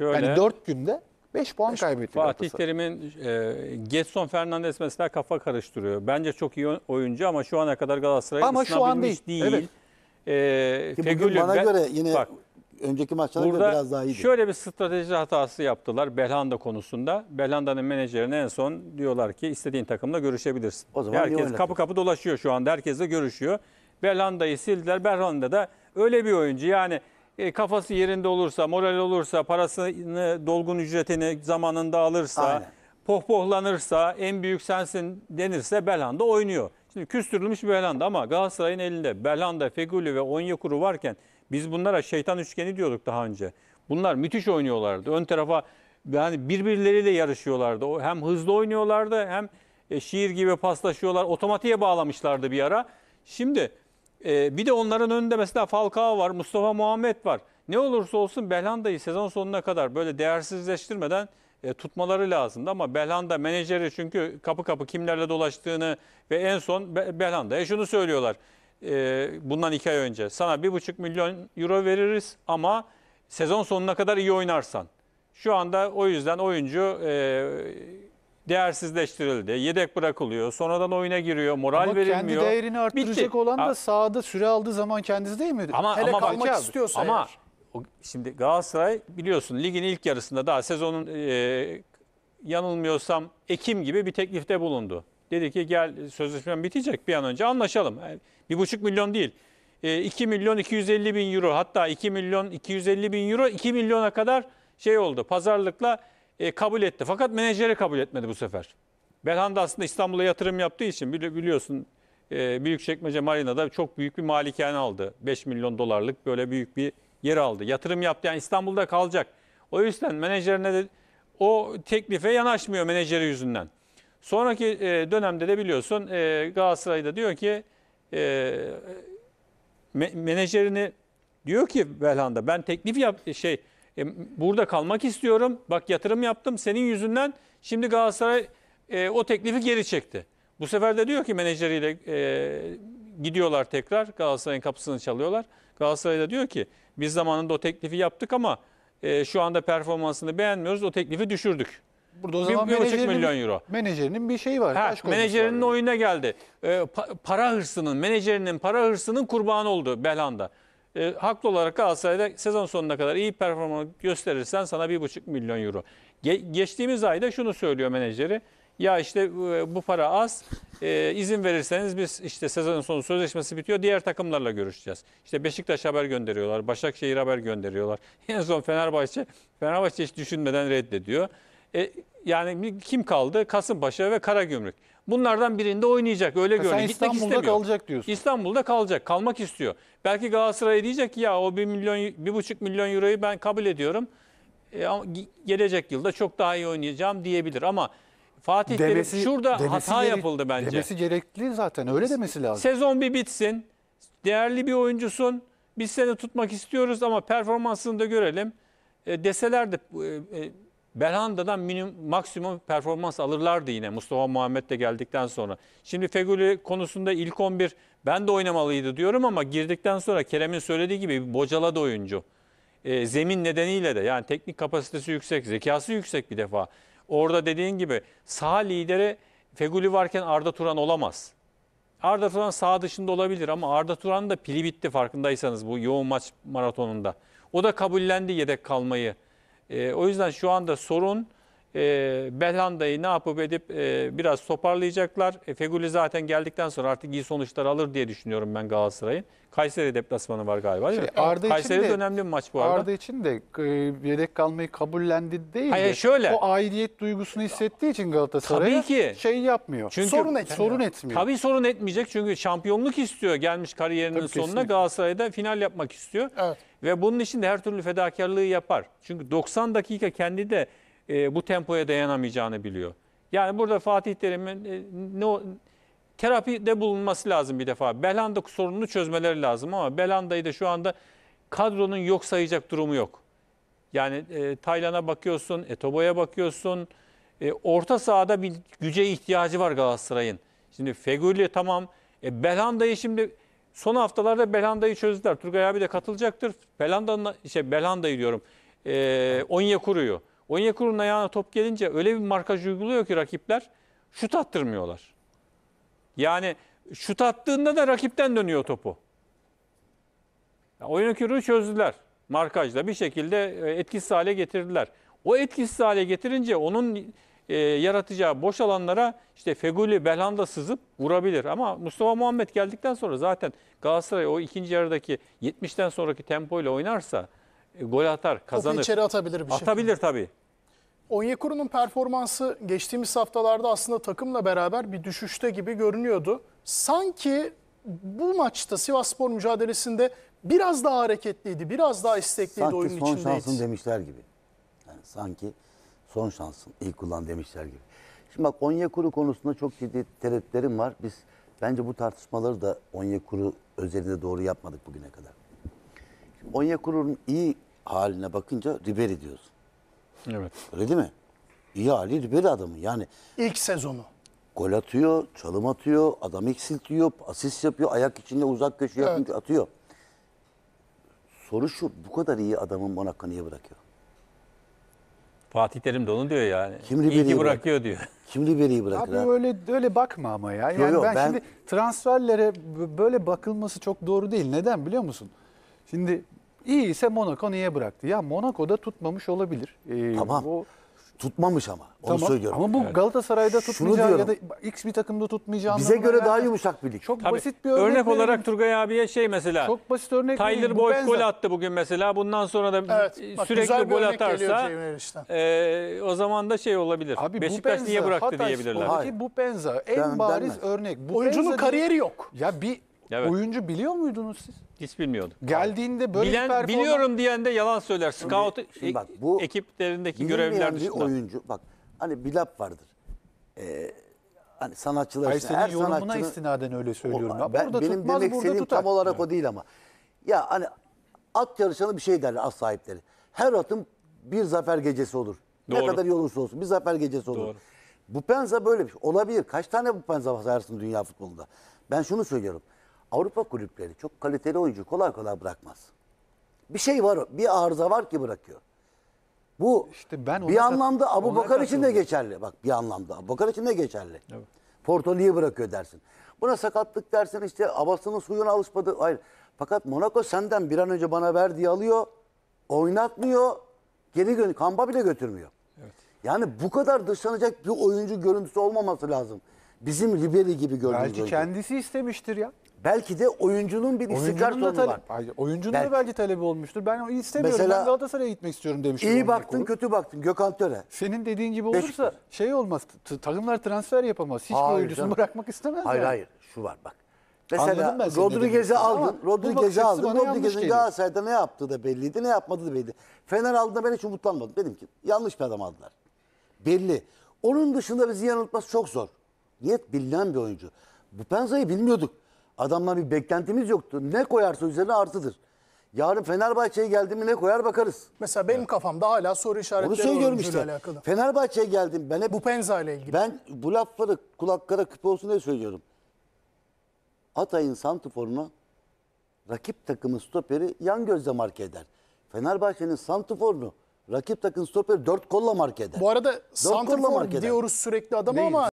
Şöyle, yani 4 günde 5 puan kaybetti. Fatih Terim'in e, Getson Fernandes mesela kafa karıştırıyor. Bence çok iyi oyuncu ama şu ana kadar Galatasaray'ın ama şu an değil. değil. Evet. E, Ki bana ben, göre yine bak, önceki maçlara göre biraz daha iyiydi. Şöyle bir strateji hatası yaptılar Belhanda konusunda. Belhanda'nın menajerine en son diyorlar ki istediğin takımla görüşebilirsin. O zaman Herkes kapı kapı dolaşıyor şu anda. Herkesle görüşüyor. Belhanda'yı sildiler. Belhanda da öyle bir oyuncu yani e, kafası yerinde olursa, moral olursa, parasını, dolgun ücretini zamanında alırsa, Aynen. pohpohlanırsa, en büyük sensin denirse Belhanda oynuyor. Şimdi küstürülmüş Belhanda ama Galatasaray'ın elinde Belhanda, Feguli ve Onyekuru varken biz bunlara şeytan üçgeni diyorduk daha önce. Bunlar müthiş oynuyorlardı. Ön tarafa yani birbirleriyle yarışıyorlardı. Hem hızlı oynuyorlardı hem e, şiir gibi paslaşıyorlar. Otomatiğe bağlamışlardı bir ara. Şimdi ee, bir de onların önünde mesela Falcao var, Mustafa Muhammed var. Ne olursa olsun Belhanda'yı sezon sonuna kadar böyle değersizleştirmeden e, tutmaları lazımdı. Ama Belhanda menajeri çünkü kapı kapı kimlerle dolaştığını ve en son Be Belhanda'ya şunu söylüyorlar. E, bundan iki ay önce sana bir buçuk milyon euro veririz ama sezon sonuna kadar iyi oynarsan. Şu anda o yüzden oyuncu e, değersizleştirildi. Yedek bırakılıyor. Sonradan oyuna giriyor. Moral ama verilmiyor. Ama kendi değerini arttıracak Bitti. olan da sahada süre aldığı zaman kendisi değil mi? Ama, Hele ama kalmak bak, istiyorsa ama, eğer. şimdi Galatasaray biliyorsun ligin ilk yarısında daha sezonun e, yanılmıyorsam Ekim gibi bir teklifte bulundu. Dedi ki gel sözleşmem bitecek bir an önce anlaşalım. Yani, e, bir buçuk milyon değil. E, 2 milyon 250 bin euro hatta 2 milyon 250 bin euro 2 milyona kadar şey oldu. Pazarlıkla e, kabul etti. Fakat menajeri kabul etmedi bu sefer. Belhanda aslında İstanbul'a yatırım yaptığı için bili, biliyorsun e, Büyükçekmece Marina'da çok büyük bir malikane aldı. 5 milyon dolarlık böyle büyük bir yer aldı. Yatırım yaptı yani İstanbul'da kalacak. O yüzden menajerine de o teklife yanaşmıyor menajeri yüzünden. Sonraki e, dönemde de biliyorsun e, Galatasaray'da diyor ki e, me menajerini diyor ki Belhanda ben teklif yap şey e, burada kalmak istiyorum. Bak yatırım yaptım senin yüzünden. Şimdi Galatasaray e, o teklifi geri çekti. Bu sefer de diyor ki menajeriyle e, gidiyorlar tekrar Galatasaray'ın kapısını çalıyorlar. Galatasaray da diyor ki biz zamanında o teklifi yaptık ama e, şu anda performansını beğenmiyoruz. O teklifi düşürdük. Burada o zaman bir, bir buçuk milyon euro. Menajerinin bir şeyi var. Ha, menajerinin var. oyuna geldi. E, pa, para hırsının, menajerinin para hırsının kurbanı oldu Belhanda. E, haklı olarak Galatasaray'da sezon sonuna kadar iyi performans gösterirsen sana 1,5 milyon euro. Ge- geçtiğimiz ayda şunu söylüyor menajeri. Ya işte e, bu para az, e, izin verirseniz biz işte sezon sonu sözleşmesi bitiyor, diğer takımlarla görüşeceğiz. İşte Beşiktaş haber gönderiyorlar, Başakşehir haber gönderiyorlar. En son Fenerbahçe, Fenerbahçe hiç düşünmeden reddediyor. E, yani kim kaldı? Kasımpaşa ve Karagümrük. Bunlardan birinde oynayacak öyle görünüyor. Sen Gitmek İstanbul'da istemiyor. kalacak diyorsun. İstanbul'da kalacak, kalmak istiyor. Belki Galatasaray diyecek ki ya o 1 milyon 1,5 milyon euroyu ben kabul ediyorum. E, ama gelecek yılda çok daha iyi oynayacağım diyebilir ama Fatih Terim şurada hata yapıldı bence. Demesi gerekli zaten öyle demesi lazım. Sezon bir bitsin. Değerli bir oyuncusun. Biz seni tutmak istiyoruz ama performansını da görelim. E, deseler de e, e, Belhanda'dan minimum, maksimum performans alırlardı yine Mustafa Muhammed de geldikten sonra. Şimdi Feguli konusunda ilk 11 ben de oynamalıydı diyorum ama girdikten sonra Kerem'in söylediği gibi bocala da oyuncu. E, zemin nedeniyle de yani teknik kapasitesi yüksek, zekası yüksek bir defa. Orada dediğin gibi sağ lideri Feguli varken Arda Turan olamaz. Arda Turan sağ dışında olabilir ama Arda Turan da pili bitti farkındaysanız bu yoğun maç maratonunda. O da kabullendi yedek kalmayı. E, o yüzden şu anda sorun e, Belhanda'yı ne yapıp edip e, biraz toparlayacaklar. E, Feguli zaten geldikten sonra artık iyi sonuçlar alır diye düşünüyorum ben Galatasaray'ın. Kayseri deplasmanı var galiba değil şey, Arda Kayseri de, de önemli bir maç bu arada. Arda için de e, yedek kalmayı kabullendi değil Hayır, de, şöyle. o aidiyet duygusunu hissettiği için Galatasaray. şey yapmıyor. Çünkü, sorun, et, sorun etmiyor. Tabii sorun etmeyecek çünkü şampiyonluk istiyor gelmiş kariyerinin tabii, sonuna. Kesinlikle. Galatasaray'da final yapmak istiyor. Evet. Ve bunun için de her türlü fedakarlığı yapar. Çünkü 90 dakika kendi de e, bu tempoya dayanamayacağını biliyor. Yani burada Fatih Terim'in e, ne, terapide bulunması lazım bir defa. Belhanda sorununu çözmeleri lazım ama Belhanda'yı da şu anda kadronun yok sayacak durumu yok. Yani e, Taylan'a bakıyorsun, Etobo'ya bakıyorsun. E, orta sahada bir güce ihtiyacı var Galatasaray'ın. Şimdi Fegül'le tamam. E, Belhanda'yı şimdi son haftalarda Belhanda'yı çözdüler. Turgay abi de katılacaktır. Belhanda'nın şey Belhanda'yı diyorum. E, kuruyor. Onyekuru'nun ayağına top gelince öyle bir markaj uyguluyor ki rakipler şut attırmıyorlar. Yani şut attığında da rakipten dönüyor topu. Yani Onyekuru'yu çözdüler. Markajla bir şekilde e, etkisiz hale getirdiler. O etkisiz hale getirince onun e, yaratacağı boş alanlara işte Feguli, Belhanda sızıp vurabilir. Ama Mustafa Muhammed geldikten sonra zaten Galatasaray o ikinci yarıdaki 70'ten sonraki tempoyla oynarsa e, gol atar, kazanır. Topu içeri atabilir bir şey. Atabilir tabii. Onyekuru'nun performansı geçtiğimiz haftalarda aslında takımla beraber bir düşüşte gibi görünüyordu. Sanki bu maçta Sivasspor mücadelesinde biraz daha hareketliydi, biraz daha istekliydi sanki oyunun içindeydi. Sanki son şansın demişler gibi. Yani sanki son şansın iyi kullan demişler gibi. Şimdi bak Onyekuru konusunda çok ciddi tereddütlerim var. Biz bence bu tartışmaları da Onyekuru özelinde doğru yapmadık bugüne kadar. Onyekuru'nun iyi haline bakınca Ribery diyorsun. Evet. Öyle değil mi? İyi hali Ribery adamı. Yani İlk sezonu. gol atıyor, çalım atıyor, adam eksiltiyor, asist yapıyor, ayak içinde uzak köşe Evet. atıyor. Soru şu, bu kadar iyi adamın Monaco niye bırakıyor? Fatih Terim de onu diyor yani. Kim İyi Ribery'i bırakıyor diyor. Kim Ribery'i bırakır? Abi öyle öyle bakma ama ya. Yani yo, ben, ben- şimdi transferlere böyle bakılması çok doğru değil. Neden biliyor musun? Şimdi İyi ise Monaco niye bıraktı? Ya Monaco'da tutmamış olabilir. Ee, Tamam. O, tutmamış ama. Onu tamam. söylüyorum. Ama bu Galatasaray'da tutmayacağı ya da X bir takımda tutmayacağı Bize göre daha yumuşak bir lig. Çok Tabii. basit bir örnek. Örnek verelim. olarak Turgay abiye şey mesela. Çok basit örnek. değil, Tyler Boyd benzer. gol attı bugün mesela. Bundan sonra da Evet, bak sürekli güzel gol atarsa Cemil e, o zaman da şey olabilir. Abi bu Beşiktaş niye bıraktı Hatay diyebilirler. Spor'daki bu benzer. En Ben- bariz denmez. örnek. Bu Oyuncunun kariyeri yok. Ya bir Evet. Oyuncu biliyor muydunuz siz? Hiç bilmiyorduk. Geldiğinde böyle Bilen, bir performans... Biliyorum diyen de yalan söyler. Scout şimdi e, bak, bu ekiplerindeki görevliler dışında. oyuncu bak hani bir laf vardır. Ee, hani sanatçılar Hayır, senin her yorumuna sanatçının... istinaden öyle söylüyorum. O, Ben, burada benim tutmaz, demek burada senin tutar. tam olarak evet. o değil ama. Ya hani at yarışanı bir şey derler at sahipleri. Her atın bir zafer gecesi olur. Doğru. Ne kadar iyi olursa olsun bir zafer gecesi olur. Doğru. Bu penza böyle bir şey. Olabilir. Kaç tane bu penza sayarsın dünya futbolunda? Ben şunu söylüyorum. Avrupa kulüpleri çok kaliteli oyuncu kolay kolay bırakmaz. Bir şey var, bir arıza var ki bırakıyor. Bu işte ben bir anlamda Abu Bakar için de geçerli. Bak bir anlamda Abu Bakar için de geçerli. Evet. Portoli'yi bırakıyor dersin. Buna sakatlık dersin işte abasının suyuna alışmadı. Hayır. Fakat Monaco senden bir an önce bana ver diye alıyor. Oynatmıyor. Geri gün kampa bile götürmüyor. Evet. Yani bu kadar dışlanacak bir oyuncu görüntüsü olmaması lazım. Bizim Ribery gibi görünüyor. Belki oyuncu. kendisi istemiştir ya. Belki de oyuncunun bir istikrar oyuncunun sorunu var. oyuncunun belki. da belki talebi olmuştur. Ben istemiyorum. Mesela, ben Galatasaray'a gitmek istiyorum demiş. İyi baktın olur. kötü baktın Gökhan Töre. Senin dediğin gibi olursa Beşiktaş. şey olmaz. Takımlar transfer yapamaz. Hiçbir hayır, oyuncusunu canım. bırakmak istemez. Hayır yani. hayır. Şu var bak. Mesela Rodriguez'i aldın. Rodriguez'i aldın. Rodriguez'in Galatasaray'da ne yaptığı da belliydi, ne yapmadığı da belli. Fener aldığında ben hiç umutlanmadım. Dedim ki yanlış bir adam aldılar. Belli. Onun dışında bizi yanıltması çok zor. Niyet bilinen bir oyuncu. Bu Penza'yı bilmiyorduk. Adamla bir beklentimiz yoktu. Ne koyarsa üzerine artıdır. Yarın Fenerbahçe'ye geldi mi ne koyar bakarız. Mesela benim kafamda hala soru işaretleri Onu söylüyorum işte. Alakalı. Fenerbahçe'ye geldim ben hep... Bu penza ile ilgili. Ben bu lafları kulaklara kıpır olsun diye söylüyorum. Atay'ın santiforunu rakip takımın stoperi yan gözle marke eder. Fenerbahçe'nin santiforunu rakip takım stoperi dört kolla marke eder. Bu arada dört santifor diyoruz sürekli adama ama